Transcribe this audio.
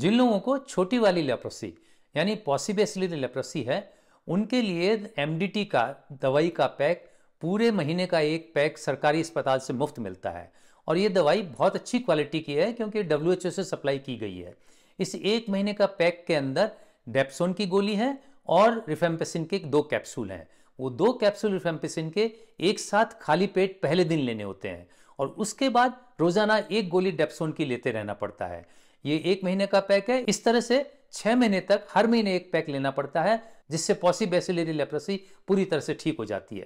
जिन लोगों को छोटी वाली लेप्रोसी यानी पॉसिबेसली लेप्रोसी है उनके लिए एमडीटी का दवाई का पैक पूरे महीने का एक पैक सरकारी अस्पताल से मुफ्त मिलता है और ये दवाई बहुत अच्छी क्वालिटी की है क्योंकि डब्ल्यू से सप्लाई की गई है इस एक महीने का पैक के अंदर डेप्सोन की गोली है और रिफेम्पेसिन के दो कैप्सूल हैं वो दो कैप्सूल रिफेम्पेसिन के एक साथ खाली पेट पहले दिन लेने होते हैं और उसके बाद रोजाना एक गोली डेप्सोन की लेते रहना पड़ता है ये एक महीने का पैक है इस तरह से छह महीने तक हर महीने एक पैक लेना पड़ता है जिससे पॉसिबेसिलरी लेप्रेसी पूरी तरह से ठीक हो जाती है